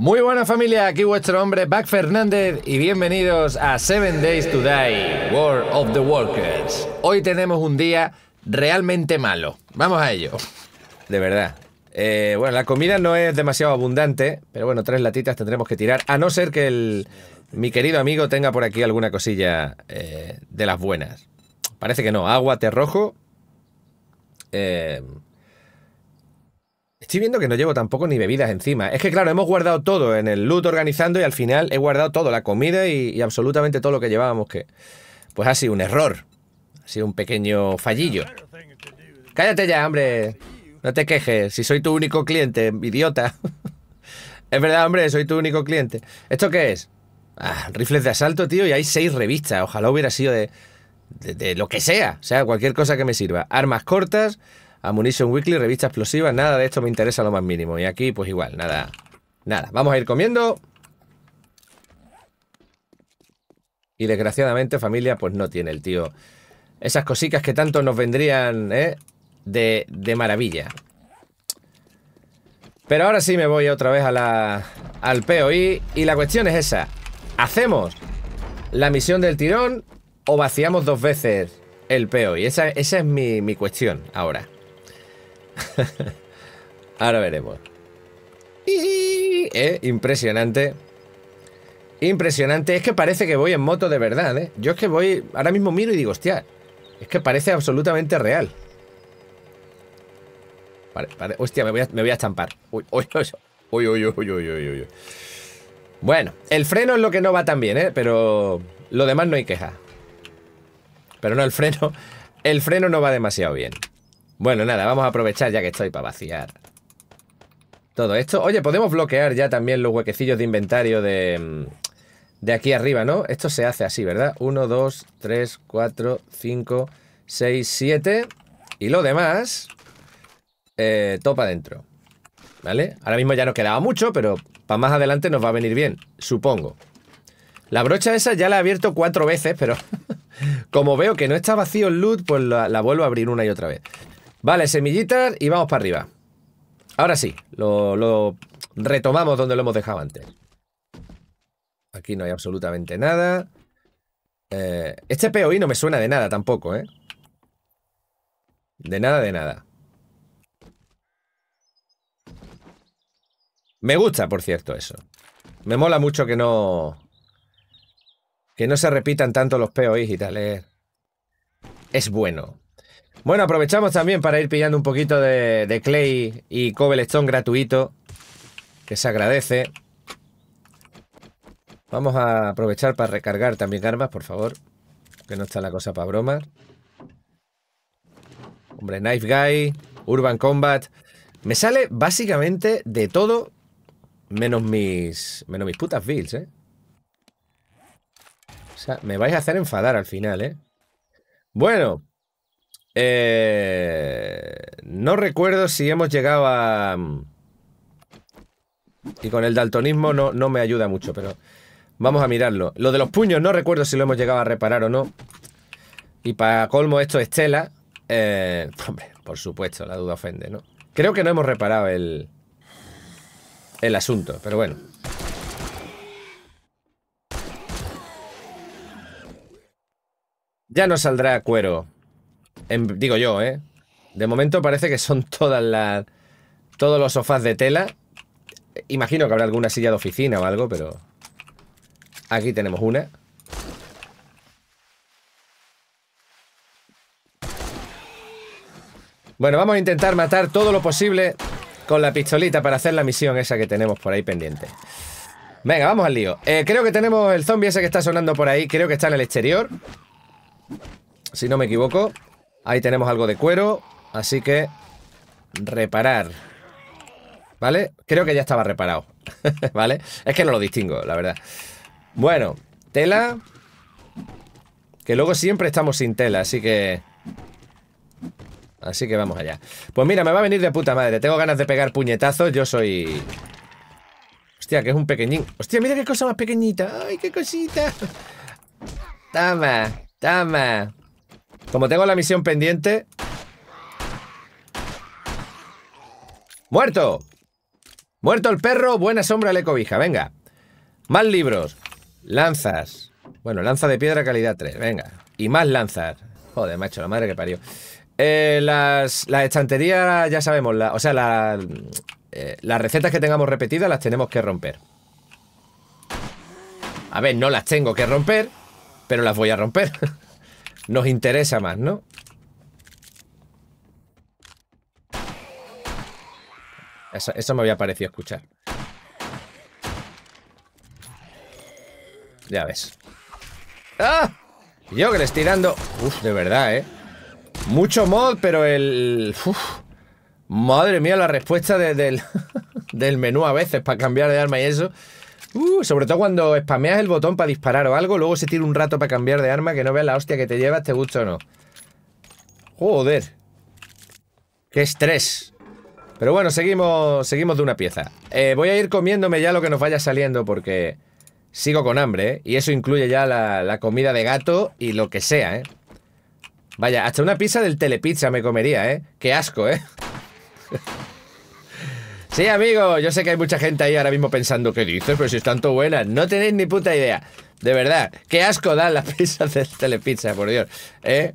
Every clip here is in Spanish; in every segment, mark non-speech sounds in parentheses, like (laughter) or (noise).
Muy buena familia, aquí vuestro hombre Back Fernández y bienvenidos a Seven Days to Die, World of the Workers. Hoy tenemos un día realmente malo. Vamos a ello. De verdad. Eh, bueno, la comida no es demasiado abundante, pero bueno, tres latitas tendremos que tirar, a no ser que el, mi querido amigo tenga por aquí alguna cosilla eh, de las buenas. Parece que no, agua, rojo. Eh, Estoy viendo que no llevo tampoco ni bebidas encima. Es que, claro, hemos guardado todo en el loot organizando y al final he guardado todo, la comida y, absolutamente todo lo que llevábamos, que pues ha sido un error. Ha sido un pequeño fallillo. Cállate ya, hombre. No te quejes, si soy tu único cliente, idiota. (laughs) es verdad, hombre, soy tu único cliente. ¿Esto qué es? Ah, rifles de asalto, tío, y hay seis revistas. Ojalá hubiera sido de, de, de lo que sea. O sea, cualquier cosa que me sirva. Armas cortas, Ammunition Weekly, revista explosiva, nada de esto me interesa lo más mínimo. Y aquí, pues igual, nada. Nada, vamos a ir comiendo. Y desgraciadamente, familia, pues no tiene el tío. Esas cositas que tanto nos vendrían, ¿eh? De, maravilla. Pero ahora sí me voy otra vez a la, al POI. Y la cuestión es esa. ¿Hacemos la misión del tirón o vaciamos dos veces el POI? Esa, esa es mi, mi cuestión ahora. (laughs) Ahora veremos. Eh, impresionante. Impresionante. Es que parece que voy en moto de verdad, ¿eh? Yo es que voy... Ahora mismo miro y digo, hostia. Es que parece absolutamente real. Vale, vale. Hostia, me voy a, estampar. Uy, uy, uy, uy, uy, uy, Bueno, el freno es lo que no va tan bien, ¿eh? Pero lo demás no hay queja. Pero no, el freno... El freno no va demasiado bien. Bueno, nada, vamos a aprovechar ya que estoy para vaciar todo esto. Oye, podemos bloquear ya también los huequecillos de inventario de, mm, de aquí arriba, ¿no? Esto se hace así, ¿verdad? 1, 2, 3, 4, 5, 6, siete. y lo demás eh, topa adentro. ¿Vale? Ahora mismo ya nos quedaba mucho, pero para más adelante nos va a venir bien, supongo. La brocha esa ya la he abierto cuatro veces, pero (laughs) como veo que no está vacío el loot, pues la vuelvo a abrir una y otra vez. Vale, semillitas y vamos para arriba. Ahora sí, lo, retomamos donde lo hemos dejado antes. Aquí no hay absolutamente nada. Eh, este POI no me suena de nada tampoco, ¿eh? De nada, de nada. Me gusta, por cierto, eso. Me mola mucho que no... Que no se repitan tanto los POIs y tal. Eh. es bueno. Bueno, aprovechamos también para ir pillando un poquito de, clay y cobblestone gratuito, que se agradece. Vamos a aprovechar para recargar también armas, por favor, que no está la cosa para bromas. Hombre, Knife Guy, Urban Combat... Me sale básicamente de todo menos mis, menos mis putas builds, ¿eh? O sea, me vais a hacer enfadar al final, ¿eh? Bueno, eh, no recuerdo si hemos llegado a... Mm, y con el daltonismo no, no me ayuda mucho, pero... Vamos a mirarlo. Lo de los puños no recuerdo si lo hemos llegado a reparar o no. Y para colmo esto es tela. Eh, (laughs) hombre, por supuesto, la duda ofende, ¿no? Creo que no hemos reparado el... El asunto, pero bueno. Ya no saldrá cuero digo yo, ¿eh? De momento parece que son todas las. Todos los sofás de tela. Imagino que habrá alguna silla de oficina o algo, pero. Aquí tenemos una. Bueno, vamos a intentar matar todo lo posible con la pistolita para hacer la misión esa que tenemos por ahí pendiente. Venga, vamos al lío. Eh, creo que tenemos el zombie ese que está sonando por ahí. Creo que está en el exterior. Si no me equivoco. Ahí tenemos algo de cuero, así que reparar. ¿Vale? Creo que ya estaba reparado. (laughs) ¿Vale? Es que no lo distingo, la verdad. Bueno, tela. Que luego siempre estamos sin tela, así que... Así que vamos allá. Pues mira, me va a venir de puta madre. Tengo ganas de pegar puñetazos. Yo soy... Hostia, que es un pequeñín. Hostia, mira qué cosa más pequeñita. Ay, qué cosita. Toma, tama. Como tengo la misión pendiente... ¡Muerto! Muerto el perro, buena sombra le cobija. Venga. Más libros. Lanzas. Bueno, lanza de piedra calidad 3. Venga. Y más lanzas. Joder, macho, la madre que parió. Eh, las, estanterías, ya sabemos. La, o sea, eh, las recetas que tengamos repetidas las tenemos que romper. A ver, no las tengo que romper, pero las voy a romper. (laughs) nos interesa más, ¿no? Eso, me había parecido escuchar. Ya ves. ¡Ah! Yo que le estoy dando... Uf, de verdad, ¿eh? Mucho mod, pero el... Madre mía, la respuesta del, (laughs) del menú a veces para cambiar de arma y eso... Uh, sobre todo cuando spameas el botón para disparar o algo, luego se tira un rato para cambiar de arma, que no veas la hostia que te llevas, te gusta o no. Joder. Qué estrés. Pero bueno, seguimos, seguimos de una pieza. Eh, voy a ir comiéndome ya lo que nos vaya saliendo porque sigo con hambre, ¿eh? Y eso incluye ya la, la comida de gato y lo que sea, ¿eh? Vaya, hasta una pizza del telepizza me comería, ¿eh? Qué asco, ¿eh? (laughs) Sí, amigo, yo sé que hay mucha gente ahí ahora mismo pensando, ¿qué dices? Pero si es tanto buena. no tenéis ni puta idea. De verdad, qué asco dan las (laughs) pizzas de Telepizza, por Dios. ¿eh?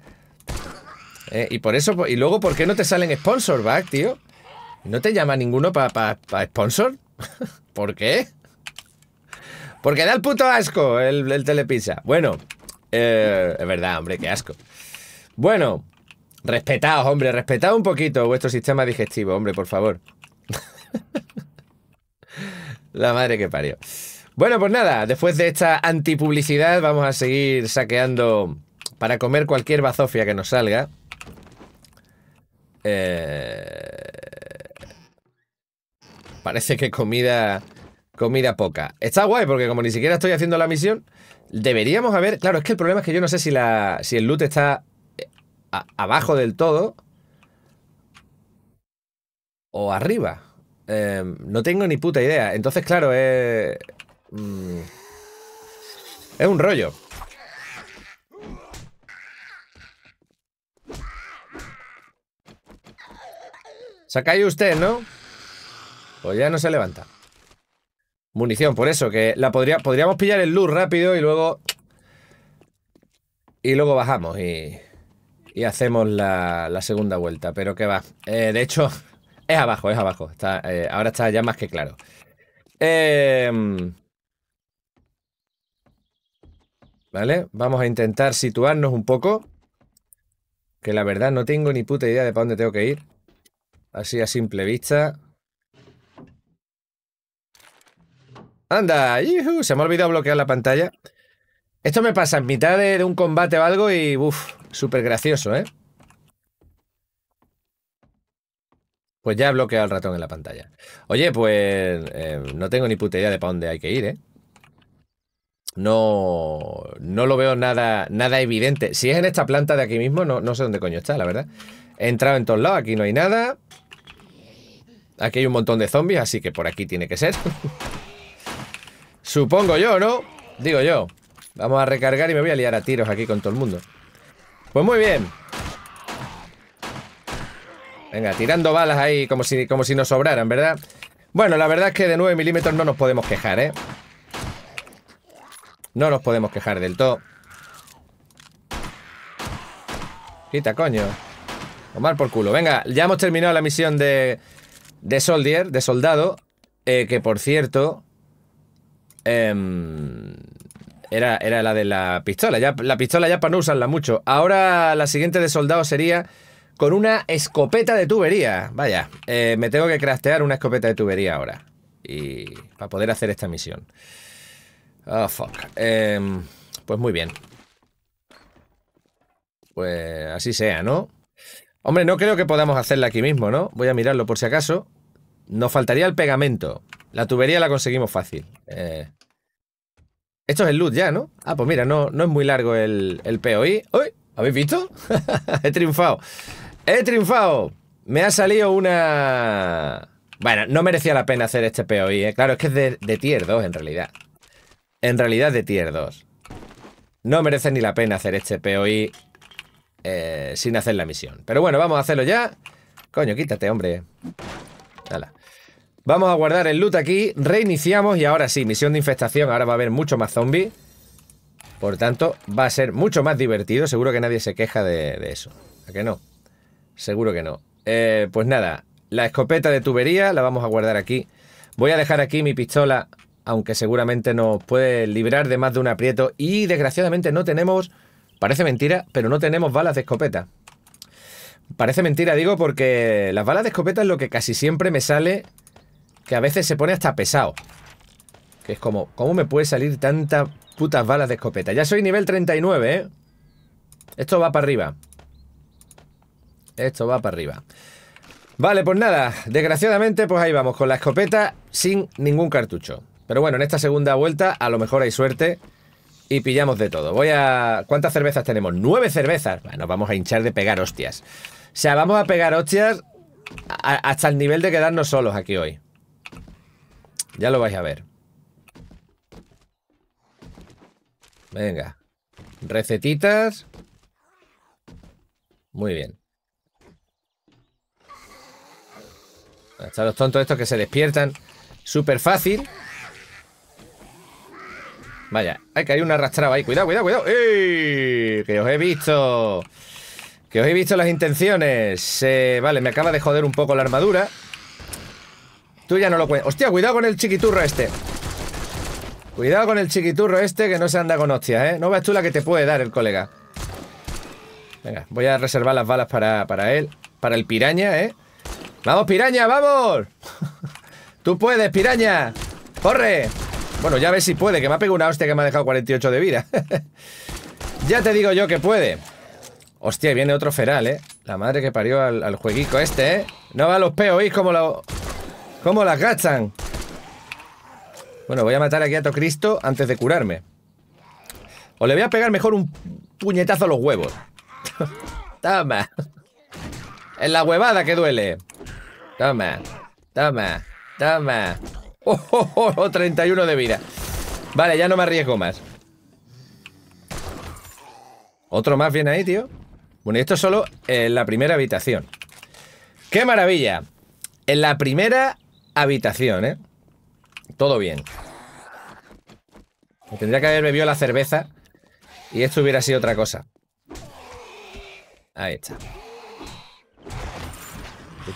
¿Eh? Y por eso, y luego, ¿por qué no te salen sponsor back, tío? ¿No te llama ninguno para sponsor? (laughs) ¿Por qué? Porque da el puto asco el, Telepizza. Bueno, eh, es verdad, hombre, qué asco. Bueno, respetaos, hombre, respetaos un poquito vuestro sistema digestivo, hombre, por favor. (laughs) (laughs) La madre que parió. Bueno, pues nada, después de esta antipublicidad vamos a seguir saqueando para comer cualquier bazofia que nos salga. Eh, parece que comida, comida poca. Está guay porque como ni siquiera estoy haciendo la misión, deberíamos haber... Claro, es que el problema es que yo no sé si, la, si el loot está eh, abajo del todo o arriba. Em, no tengo ni puta idea. Entonces, claro, es... Mm, es un rollo. cae usted, ¿no? Pues ya no se levanta. Munición, por eso, que la podríamos pillar el luz rápido y luego... Y luego bajamos y, y hacemos la, segunda vuelta. Pero que va. Eh, de hecho, es abajo, es abajo. Eh, ahora está ya más que claro. Em, ¿Vale? Vamos a intentar situarnos un poco. Que la verdad no tengo ni puta idea de para dónde tengo que ir. Así a simple vista. ¡Anda! ¡Yuhu! Se me ha olvidado bloquear la pantalla. Esto me pasa en mitad de, de un combate o algo y... uff, súper gracioso, ¿eh? Pues ya he bloqueado el ratón en la pantalla. Oye, pues eh, no tengo ni puta idea de para dónde hay que ir, ¿eh? No, no lo veo nada, nada evidente. Si es en esta planta de aquí mismo, no, no sé dónde coño está, la verdad. He entrado en todos lados, aquí no hay nada. Aquí hay un montón de zombies, así que por aquí tiene que ser. (laughs) Supongo yo, ¿no? Digo yo. Vamos a recargar y me voy a liar a tiros aquí con todo el mundo. Pues muy bien. Venga, tirando balas ahí como si, como si nos sobraran, ¿verdad? Bueno, la verdad es que de 9 milímetros no nos podemos quejar, ¿eh? No nos podemos quejar del todo. Quita, coño. Tomar por culo. Venga, ya hemos terminado la misión de, de Soldier, de soldado. Eh, que por cierto. Em, era, era la de la pistola. Ya, la pistola ya para no usarla mucho. Ahora la siguiente de soldado sería con una escopeta de tubería. Vaya, eh, me tengo que craftear una escopeta de tubería ahora. Y para poder hacer esta misión. Oh, fuck. Em, pues muy bien. Pues así sea, ¿no? Hombre, no creo que podamos hacerla aquí mismo, ¿no? Voy a mirarlo por si acaso. Nos faltaría el pegamento. La tubería la conseguimos fácil. Eh, esto es el loot ya, ¿no? Ah, pues mira, no, no es muy largo el, el POI. ¡Uy! ¿Habéis visto? (laughs) He triunfado. He triunfado. Me ha salido una... Bueno, no merecía la pena hacer este POI, ¿eh? Claro, es que es de, de tier 2 en realidad. En realidad de tier 2. No merece ni la pena hacer este POI eh, sin hacer la misión. Pero bueno, vamos a hacerlo ya. Coño, quítate, hombre. Vamos a guardar el loot aquí, reiniciamos y ahora sí, misión de infestación, ahora va a haber mucho más zombies. Por tanto, va a ser mucho más divertido, seguro que nadie se queja de, de eso. ¿A que no? Seguro que no. Eh, pues nada, la escopeta de tubería la vamos a guardar aquí. Voy a dejar aquí mi pistola, aunque seguramente nos puede librar de más de un aprieto. Y desgraciadamente no tenemos, parece mentira, pero no tenemos balas de escopeta. Parece mentira, digo, porque las balas de escopeta es lo que casi siempre me sale, que a veces se pone hasta pesado. Que es como, ¿cómo me puede salir tantas putas balas de escopeta? Ya soy nivel 39, ¿eh? Esto va para arriba. Esto va para arriba. Vale, pues nada, desgraciadamente pues ahí vamos, con la escopeta sin ningún cartucho. Pero bueno, en esta segunda vuelta a lo mejor hay suerte y pillamos de todo. Voy a... ¿Cuántas cervezas tenemos? ¡Nueve cervezas! Bueno, vamos a hinchar de pegar hostias. O sea, vamos a pegar hostias hasta el nivel de quedarnos solos aquí hoy. Ya lo vais a ver. Venga. Recetitas. Muy bien. Están los tontos estos que se despiertan súper fácil. Vaya, hay que hay un arrastrado ahí. Cuidado, cuidado, cuidado. ¡Ey! Que os he visto. Que os he visto las intenciones. Eh, vale, me acaba de joder un poco la armadura. Tú ya no lo cuentas. Hostia, cuidado con el chiquiturro este. Cuidado con el chiquiturro este que no se anda con hostias, ¿eh? No veas tú la que te puede dar el colega. Venga, voy a reservar las balas para él. Para el piraña, ¿eh? ¡Vamos, piraña, vamos! ¡Tú puedes, piraña! ¡Corre! Bueno, ya ves si puede, que me ha pegado una hostia que me ha dejado 48 de vida. (laughs) ya te digo yo que puede. Hostia, viene otro feral, ¿eh? La madre que parió al, al jueguico este, ¿eh? No va a los ¿veis? como lo... cómo las gastan. Bueno, voy a matar aquí a Tocristo Cristo antes de curarme. O le voy a pegar mejor un puñetazo a los huevos. (laughs) Toma. Es la huevada que duele. Toma, toma, toma. Oh, oh, oh, 31 de vida. Vale, ya no me arriesgo más. Otro más viene ahí, tío. Bueno, y esto solo en la primera habitación. ¡Qué maravilla! En la primera habitación, ¿eh? Todo bien. tendría que haber bebido la cerveza y esto hubiera sido otra cosa. Ahí está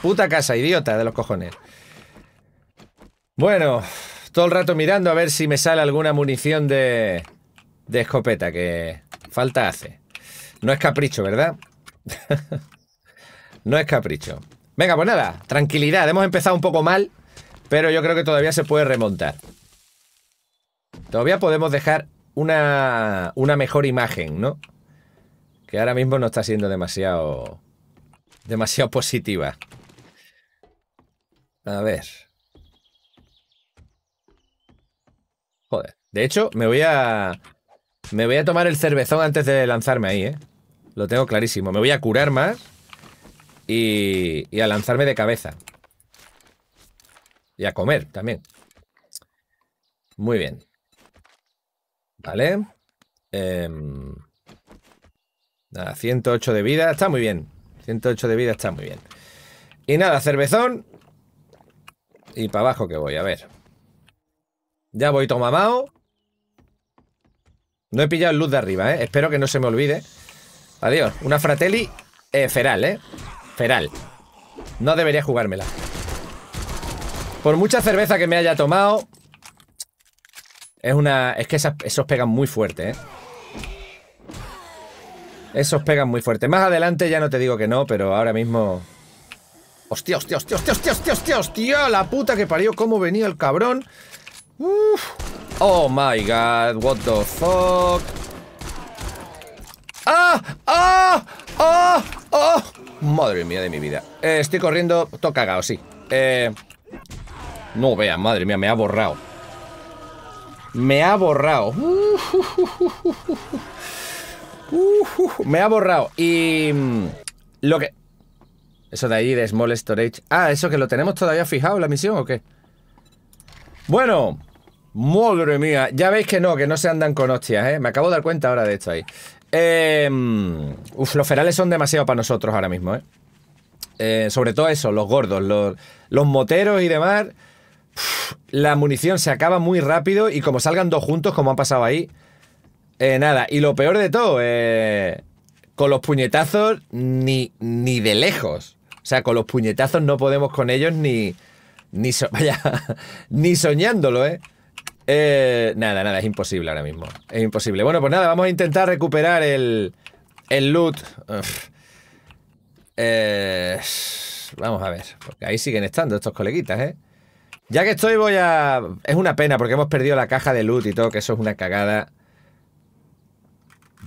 puta casa, idiota de los cojones. Bueno, todo el rato mirando a ver si me sale alguna munición de, de escopeta que falta hace. No es capricho, ¿verdad? (laughs) no es capricho. Venga, pues nada, tranquilidad. Hemos empezado un poco mal, pero yo creo que todavía se puede remontar. Todavía podemos dejar una, una mejor imagen, ¿no? Que ahora mismo no está siendo demasiado, demasiado positiva. A ver. Joder. De hecho, me voy a... Me voy a tomar el cervezón antes de lanzarme ahí, ¿eh? Lo tengo clarísimo. Me voy a curar más y, a lanzarme de cabeza. Y a comer también. Muy bien. Vale. Em, nada, 108 de vida. Está muy bien. 108 de vida está muy bien. Y nada, cervezón. Y para abajo que voy, a ver. Ya voy tomamao. No he pillado luz de arriba, ¿eh? Espero que no se me olvide. Adiós. Una Fratelli eh, feral, ¿eh? Feral. No debería jugármela. Por mucha cerveza que me haya tomado... Es una... Es que esos pegan muy fuerte, ¿eh? Esos pegan muy fuerte. Más adelante ya no te digo que no, pero ahora mismo... Hostia, hostia, hostia, hostia, hostia, hostia, hostia, hostia, la puta que parió, cómo venía el cabrón. Uf. Oh my god, what the fuck. ¡Ah! ¡Ah! ¡Ah! ¡Ah! Madre mía de mi vida. Eh, estoy corriendo, todo cagado, sí. Eh, no vean, madre mía, me ha borrado. Me ha borrado. me ha borrado. Y. Mm, lo que. Eso de ahí, de Small Storage. Ah, ¿eso que lo tenemos todavía fijado la misión o qué? Bueno, madre mía. Ya veis que no, que no se andan con hostias, ¿eh? Me acabo de dar cuenta ahora de esto ahí. Em, uf, los ferales son demasiado para nosotros ahora mismo, ¿eh? eh sobre todo eso, los gordos, los, moteros y demás. la munición se acaba muy rápido y como salgan dos juntos, como han pasado ahí, eh, nada. Y lo peor de todo, eh, con los puñetazos, ni, ni de lejos. O sea, con los puñetazos no podemos con ellos ni. Ni, (laughs) vaya, ni soñándolo, ¿eh? ¿eh? Nada, nada, es imposible ahora mismo. Es imposible. Bueno, pues nada, vamos a intentar recuperar el, el loot. Eh, vamos a ver, porque ahí siguen estando estos coleguitas, ¿eh? Ya que estoy voy a... Es una pena porque hemos perdido la caja de loot y todo, que eso es una cagada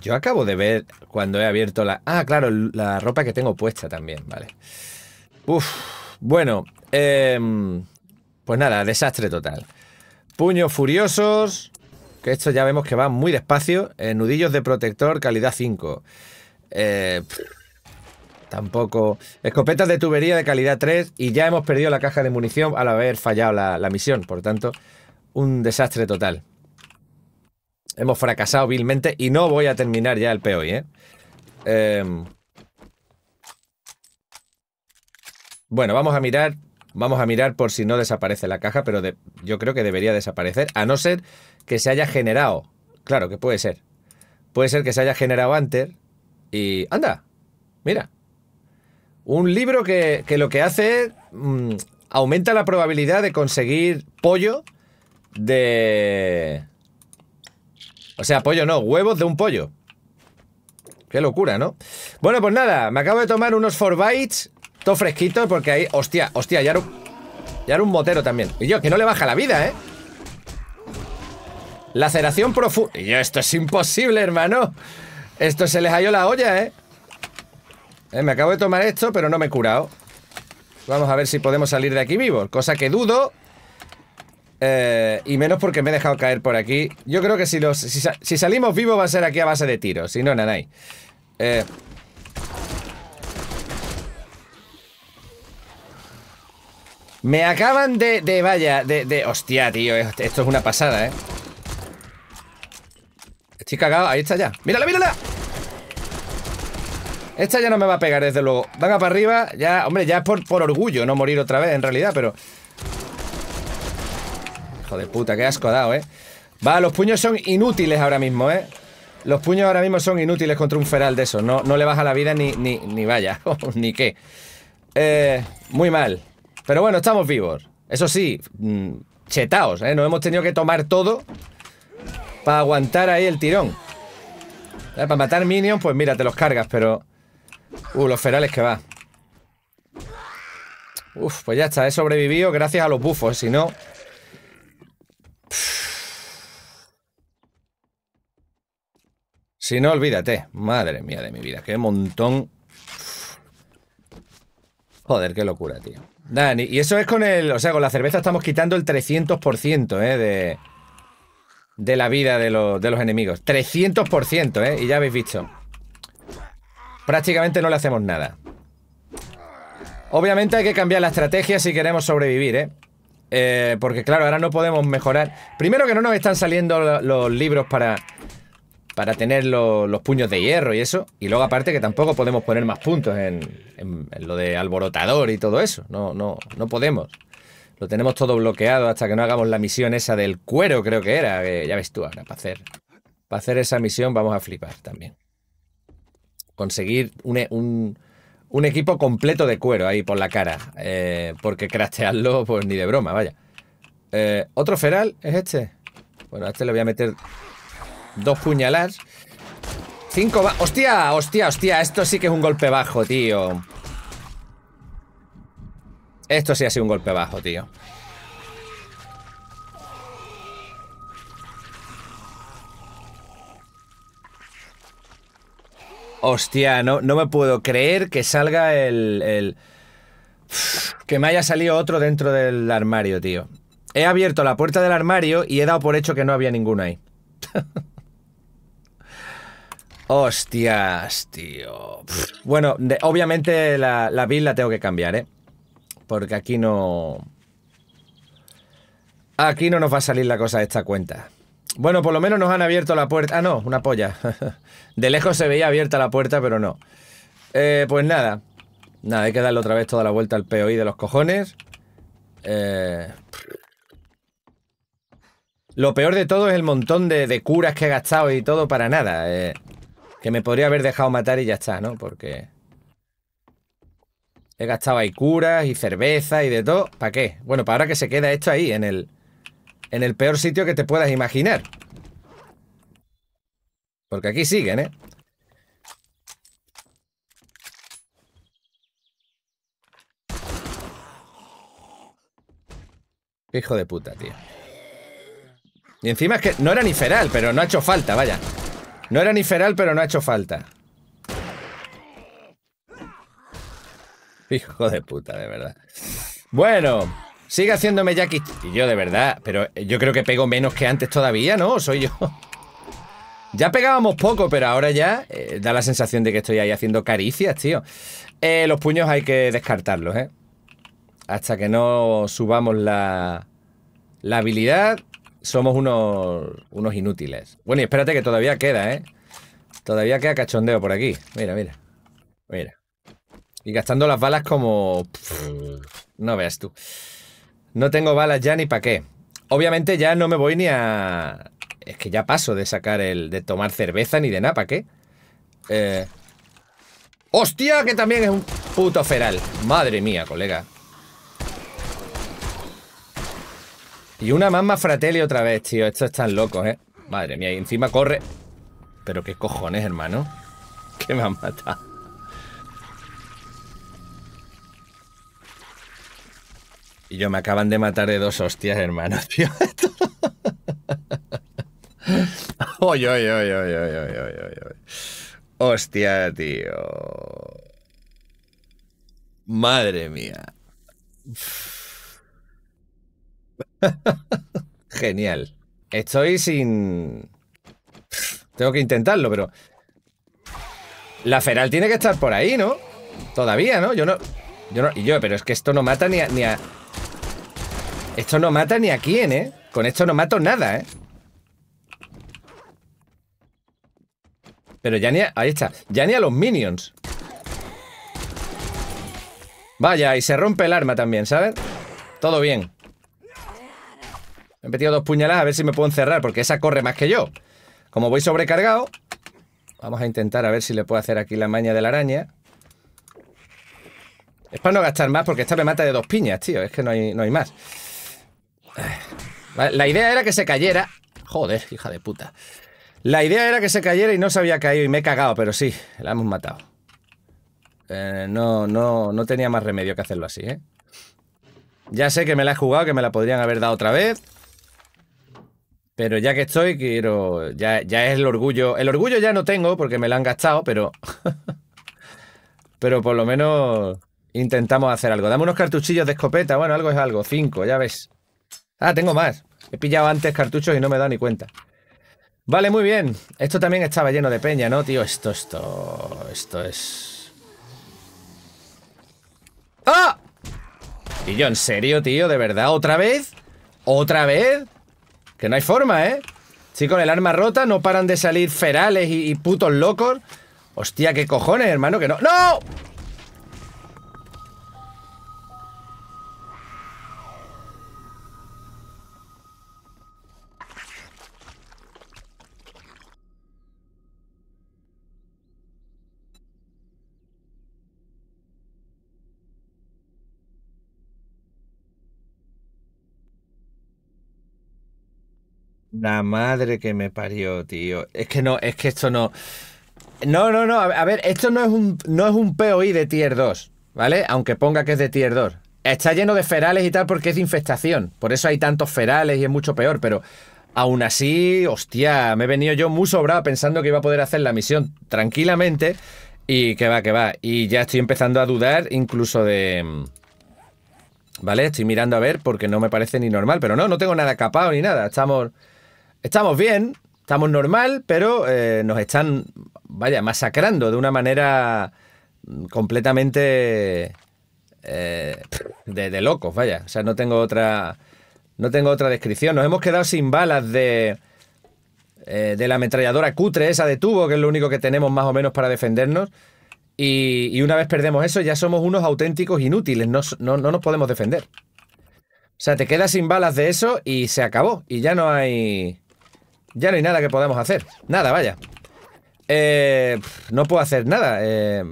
yo acabo de ver cuando he abierto la... Ah, claro, la ropa que tengo puesta también, vale. Uf, bueno, em, pues nada, desastre total. Puños furiosos, que esto ya vemos que va muy despacio. Eh, nudillos de protector, calidad 5. Eh, tampoco. Escopetas de tubería de calidad 3 y ya hemos perdido la caja de munición al haber fallado la, la misión. Por tanto, un desastre total. Hemos fracasado vilmente y no voy a terminar ya el POI, ¿eh? Em, bueno, vamos a mirar, vamos a mirar por si no desaparece la caja, pero yo creo que debería desaparecer, a no ser que se haya generado. Claro que puede ser. Puede ser que se haya generado antes y... ¡Anda! Mira. Un libro que, lo que hace es... Mm, aumenta la probabilidad de conseguir pollo de... O sea, pollo no, huevos de un pollo. Qué locura, ¿no? Bueno, pues nada, me acabo de tomar unos 4 bites, todo fresquito, porque ahí, hostia, hostia, ya era, un, ya un motero también. Y yo, que no le baja la vida, ¿eh? Laceración profunda. Y yo, esto es imposible, hermano. Esto se les halló la olla, ¿eh? ¿eh? Me acabo de tomar esto, pero no me he curado. Vamos a ver si podemos salir de aquí vivos, cosa que dudo. Eh, y menos porque me he dejado caer por aquí. Yo creo que si, los, si, salimos vivos va a ser aquí a base de tiros. Si no, nada, Eh... Me acaban de... vaya, de, Hostia, tío. Esto es una pasada, ¿eh? Estoy cagado. Ahí está ya. ¡Mírala, mírala! Esta ya no me va a pegar, desde luego. Venga para arriba. Ya, hombre, ya es por, por orgullo no morir otra vez, en realidad, pero de puta, qué asco ha dado, ¿eh? Va, los puños son inútiles ahora mismo, ¿eh? Los puños ahora mismo son inútiles contra un feral de esos. No, no le baja la vida ni, ni, ni vaya, (laughs) ni qué. Eh, muy mal. Pero bueno, estamos vivos. Eso sí, mm, chetaos, ¿eh? Nos hemos tenido que tomar todo para aguantar ahí el tirón. Eh, para matar minions, pues mira, te los cargas, pero... Uh, los ferales que va. Uf, pues ya está, he sobrevivido gracias a los bufos. Si no, Si no, olvídate. Madre mía de mi vida, qué montón. Joder, qué locura, tío. Dani, y eso es con el... O sea, con la cerveza estamos quitando el 300% ¿eh? de, de la vida de, los, enemigos. 300%, ¿eh? Y ya habéis visto. Prácticamente no le hacemos nada. Obviamente hay que cambiar la estrategia si queremos sobrevivir, eh, eh porque claro, ahora no podemos mejorar. Primero que no nos están saliendo los libros para para tener los puños de hierro y eso. Y luego, aparte, que tampoco podemos poner más puntos en, lo de alborotador y todo eso. No, no, no podemos. Lo tenemos todo bloqueado hasta que no hagamos la misión esa del cuero, creo que era. ya ves tú ahora, para hacer, para hacer esa misión vamos a flipar también. Conseguir un, equipo completo de cuero ahí por la cara. Eh, porque craftearlo, pues ni de broma, vaya. Eh, ¿Otro feral es este? Bueno, a este le voy a meter Dos puñaladas. Cinco... ¡Hostia! ¡Hostia! ¡Hostia! Esto sí que es un golpe bajo, tío. Esto sí ha sido un golpe bajo, tío. Hostia, no, me puedo creer que salga el, el... Que me haya salido otro dentro del armario, tío. He abierto la puerta del armario y he dado por hecho que no había ninguno ahí. (laughs) Hostias, tío. Bueno, obviamente la, la build la tengo que cambiar, ¿eh? Porque aquí no... Aquí no nos va a salir la cosa de esta cuenta. Bueno, por lo menos nos han abierto la puerta. Ah, no, una polla. (laughs) De lejos se veía abierta la puerta, pero no. Eh, pues nada. Nada, hay que darle otra vez toda la vuelta al POI de los cojones. Eh, lo peor de todo es el montón de, de curas que he gastado y todo para nada. Eh... Que me podría haber dejado matar y ya está, ¿no? Porque... He gastado ahí curas y cerveza y de todo. ¿Para qué? Bueno, para ahora que se queda esto ahí, en el... En el peor sitio que te puedas imaginar. Porque aquí siguen, ¿eh? Hijo de puta, tío. Y encima es que no era ni feral, pero no ha hecho falta, vaya. No era ni feral, pero no ha hecho falta. Hijo de puta, de verdad. Bueno, sigue haciéndome Jackie. Y yo, de verdad, pero yo creo que pego menos que antes todavía, ¿no? Soy yo. Ya pegábamos poco, pero ahora ya eh, da la sensación de que estoy ahí haciendo caricias, tío. Eh, los puños hay que descartarlos, ¿eh? Hasta que no subamos la, la habilidad, somos unos, unos inútiles. Bueno, y espérate que todavía queda, ¿eh? Todavía queda cachondeo por aquí. Mira, mira. Mira. Y gastando las balas como... No veas tú. No tengo balas ya ni para qué. Obviamente ya no me voy ni a... Es que ya paso de sacar el... De tomar cerveza ni de nada, ¿para qué? Eh, ¡Hostia! Que también es un puto feral. Madre mía, colega. Y una mamá fratelli otra vez, tío. Estos están locos, ¿eh? Madre mía, y encima corre. Pero qué cojones, hermano. (laughs) Que me han matado. Y yo me acaban de matar de dos hostias, hermano, (laughs) tío. oye, oye, oye, oye, oye, oye, Hostia, tío. Madre mía. (laughs) Genial. Estoy sin... Tengo que intentarlo, pero... La feral tiene que estar por ahí, ¿no? Todavía, ¿no? Yo no... Yo no... Y yo, pero es que esto no mata ni Ni a... Esto no mata ni a quién, ¿eh? Con esto no mato nada, ¿eh? Pero ya ni a... Ahí está. Ya ni a los minions. Vaya, y se rompe el arma también, ¿sabes? Todo bien. Me he metido dos puñaladas a ver si me puedo encerrar, porque esa corre más que yo. Como voy sobrecargado, vamos a intentar a ver si le puedo hacer aquí la maña de la araña. Es para no gastar más, porque esta me mata de dos piñas, tío. Es que no hay, más. Eh, la idea era que se cayera. Joder, hija de puta. La idea era que se cayera y no se había caído y me he cagado, pero sí, la hemos matado. Eh, no, no, no tenía más remedio que hacerlo así, ¿eh? Ya sé que me la he jugado, que me la podrían haber dado otra vez. Pero ya que estoy, quiero. Ya, es el orgullo. El orgullo ya no tengo porque me lo han gastado, pero. (laughs) pero por lo menos intentamos hacer algo. Dame unos cartuchillos de escopeta. Bueno, algo es algo. Cinco, ya ves. Ah, tengo más. He pillado antes cartuchos y no me he dado ni cuenta. Vale, muy bien. Esto también estaba lleno de peña, ¿no, tío? Esto, esto. Esto es. ¡Ah! Y yo, en serio, tío, de verdad, otra vez. ¿Otra vez? Que no hay forma, ¿eh? Sí, con el arma rota no paran de salir ferales y, putos locos. Hostia, qué cojones, hermano, que no... ¡No! La madre que me parió, tío. Es que no, es que esto no. No, no, no. A ver, esto no es un, no es un POI de tier 2, ¿vale? Aunque ponga que es de tier 2. Está lleno de ferales y tal porque es de infestación. Por eso hay tantos ferales y es mucho peor, pero aún así, hostia, me he venido yo muy sobrado pensando que iba a poder hacer la misión tranquilamente. Y que va, que va. Y ya estoy empezando a dudar incluso de. ¿Vale? Estoy mirando a ver porque no me parece ni normal. Pero no, no tengo nada capado ni nada. Estamos estamos bien, estamos normal, pero eh, nos están, vaya, masacrando de una manera mm, completamente eh, de, locos, vaya. O sea, no tengo otra, no tengo otra descripción. Nos hemos quedado sin balas de eh, de la ametralladora cutre, esa de tubo, que es lo único que tenemos más o menos para defendernos. Y, una vez perdemos eso, ya somos unos auténticos inútiles, no, no nos podemos defender. O sea, te quedas sin balas de eso y se acabó. Y ya no hay. Ya no hay nada que podamos hacer. Nada, vaya. Eh, no puedo hacer nada. Eh,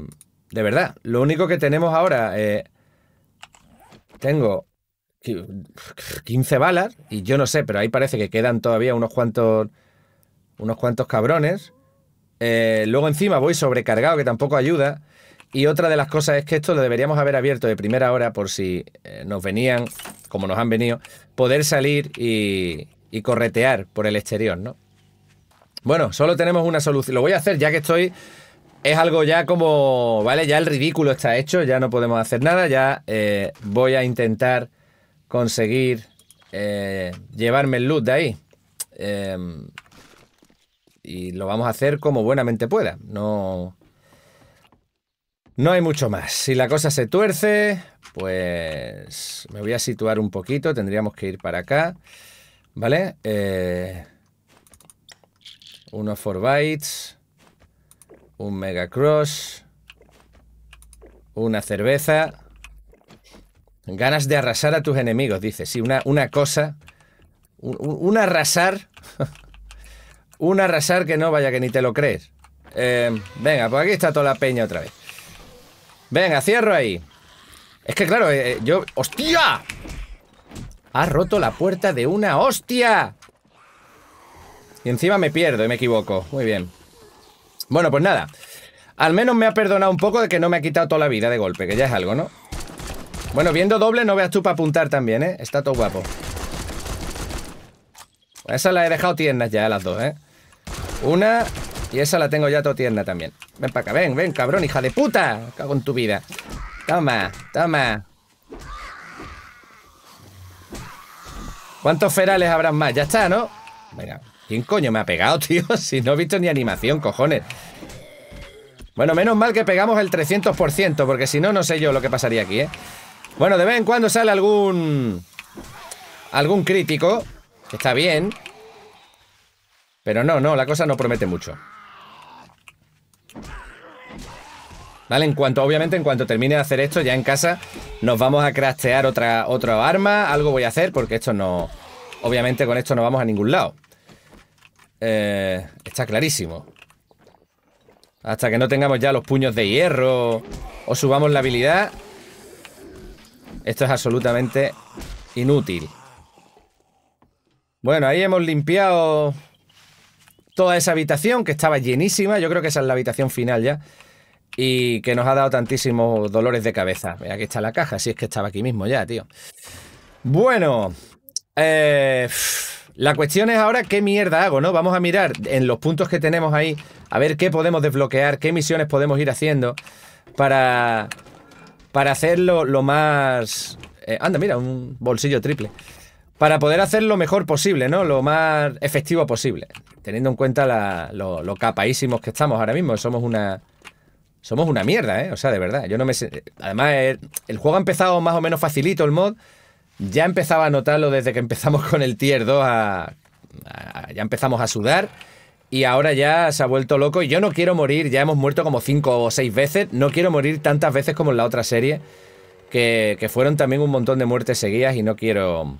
de verdad. Lo único que tenemos ahora... Eh, tengo 15 balas y yo no sé, pero ahí parece que quedan todavía unos cuantos... Unos cuantos cabrones. luego encima voy sobrecargado, que tampoco ayuda. Y otra de las cosas es que esto lo deberíamos haber abierto de primera hora por si nos venían, como nos han venido, poder salir y, y corretear por el exterior, ¿no? Bueno, solo tenemos una solución. Lo voy a hacer ya que estoy. Es algo ya como, ¿vale? Ya el ridículo está hecho, ya no podemos hacer nada, ya eh, voy a intentar conseguir eh, llevarme el luz de ahí. Em, y lo vamos a hacer como buenamente pueda. No, no hay mucho más. Si la cosa se tuerce, pues me voy a situar un poquito, tendríamos que ir para acá. ¿Vale? Eh, uno for bytes. Un mega cross. Una cerveza. Ganas de arrasar a tus enemigos, dice. Sí, una, una cosa. Un, arrasar. (laughs) un arrasar que no, vaya que ni te lo crees. Em, venga, pues aquí está toda la peña otra vez. Venga, cierro ahí. Es que claro, eh, eh, yo... ¡Hostia! Ha roto la puerta de una hostia. Y encima me pierdo y me equivoco. Muy bien. Bueno, pues nada. Al menos me ha perdonado un poco de que no me ha quitado toda la vida de golpe, que ya es algo, ¿no? Bueno, viendo doble no veas tú para apuntar también, ¿eh? Está todo guapo. Esa la he dejado tierna ya, las dos, ¿eh? Una y esa la tengo ya todo tierna también. Ven para acá, ven, ven, cabrón, hija de puta. Cago en tu vida. Toma, toma. ¿Cuántos ferales habrán más? Ya está, ¿no? Venga, ¿quién coño me ha pegado, (laughs) tío? Si no he visto ni animación, cojones. Bueno, menos mal que pegamos el 300%, porque si no, no sé yo lo que pasaría aquí, ¿eh? Bueno, de vez en cuando sale algún... Algún crítico, está bien. Pero no, no, la cosa no promete mucho. ¿Vale? En cuanto, obviamente, en cuanto termine de hacer esto, ya en casa, nos vamos a craftear otra, arma. Algo voy a hacer porque esto no... Obviamente con esto no vamos a ningún lado. Eh, está clarísimo. Hasta que no tengamos ya los puños de hierro o subamos la habilidad. Esto es absolutamente inútil. Bueno, ahí hemos limpiado toda esa habitación que estaba llenísima. Yo creo que esa es la habitación final ya y que nos ha dado tantísimos dolores de cabeza. Aquí está la caja, si es que estaba aquí mismo ya, tío. Bueno, eh, la cuestión es ahora qué mierda hago, ¿no? Vamos a mirar en los puntos que tenemos ahí, a ver qué podemos desbloquear, qué misiones podemos ir haciendo para, para hacerlo lo más... Eh, anda, mira, un bolsillo triple. Para poder hacerlo lo mejor posible, ¿no? Lo más efectivo posible. Teniendo en cuenta lo, lo capaísimos que estamos ahora mismo. Somos una, somos una mierda, ¿eh? O sea, de verdad. Yo no me Además, eh, el, juego ha empezado más o menos facilito el mod. Ya empezaba a notarlo desde que empezamos con el tier 2 a, ya empezamos a sudar. Y ahora ya se ha vuelto loco. Y yo no quiero morir, ya hemos muerto como 5 o 6 veces. No quiero morir tantas veces como en la otra serie. Que, que fueron también un montón de muertes seguidas y no quiero.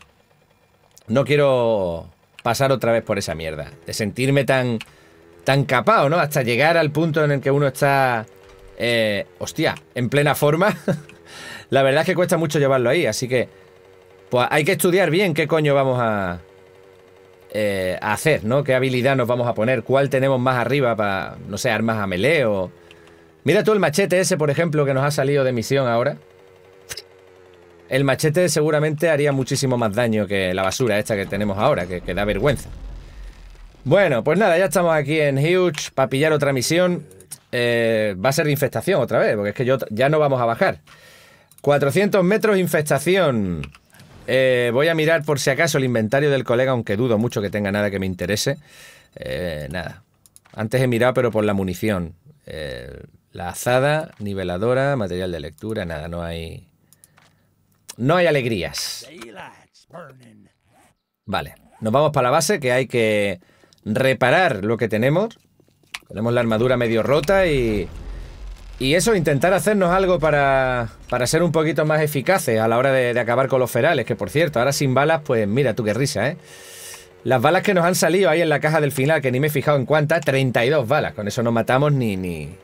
No quiero pasar otra vez por esa mierda. De sentirme tan. tan capado, ¿no? Hasta llegar al punto en el que uno está eh, hostia, en plena forma. (laughs) la verdad es que cuesta mucho llevarlo ahí, así que... Pues hay que estudiar bien qué coño vamos a, eh, hacer, ¿no? ¿Qué habilidad nos vamos a poner? ¿Cuál tenemos más arriba para, no sé, armas a melee Mira tú el machete ese, por ejemplo, que nos ha salido de misión ahora. El machete seguramente haría muchísimo más daño que la basura esta que tenemos ahora, que, que da vergüenza. Bueno, pues nada, ya estamos aquí en Huge para pillar otra misión. Eh, va a ser infestación otra vez, porque es que yo, ya no vamos a bajar. 400 metros infestación. Eh, voy a mirar por si acaso el inventario del colega, aunque dudo mucho que tenga nada que me interese. Eh, nada. Antes he mirado, pero por la munición. la azada, niveladora, material de lectura, nada, no hay. No hay alegrías. Vale, nos vamos para la base que hay que reparar lo que tenemos tenemos la armadura medio rota y... Y eso, intentar hacernos algo para, para ser un poquito más eficaces a la hora de, acabar con los ferales. Que por cierto, ahora sin balas, pues mira tú qué risa, ¿eh? Las balas que nos han salido ahí en la caja del final, que ni me he fijado en cuántas, 32 balas. Con eso no matamos ni... Ni,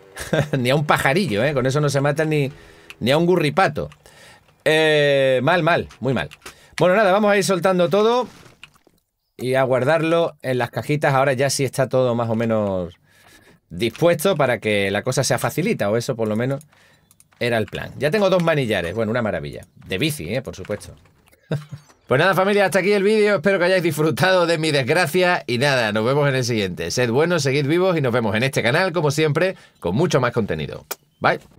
(laughs) ni a un pajarillo, ¿eh? Con eso no se mata ni, ni a un gurripato. Eh, mal, mal, muy mal. Bueno, nada, vamos a ir soltando todo y a guardarlo en las cajitas. Ahora ya sí está todo más o menos dispuesto para que la cosa sea facilita, o eso por lo menos era el plan. Ya tengo dos manillares, bueno, una maravilla. De bici, ¿eh? por supuesto. (laughs) Pues nada familia, hasta aquí el vídeo, espero que hayáis disfrutado de mi desgracia y nada, nos vemos en el siguiente. Sed buenos, seguid vivos y nos vemos en este canal, como siempre, con mucho más contenido. Bye.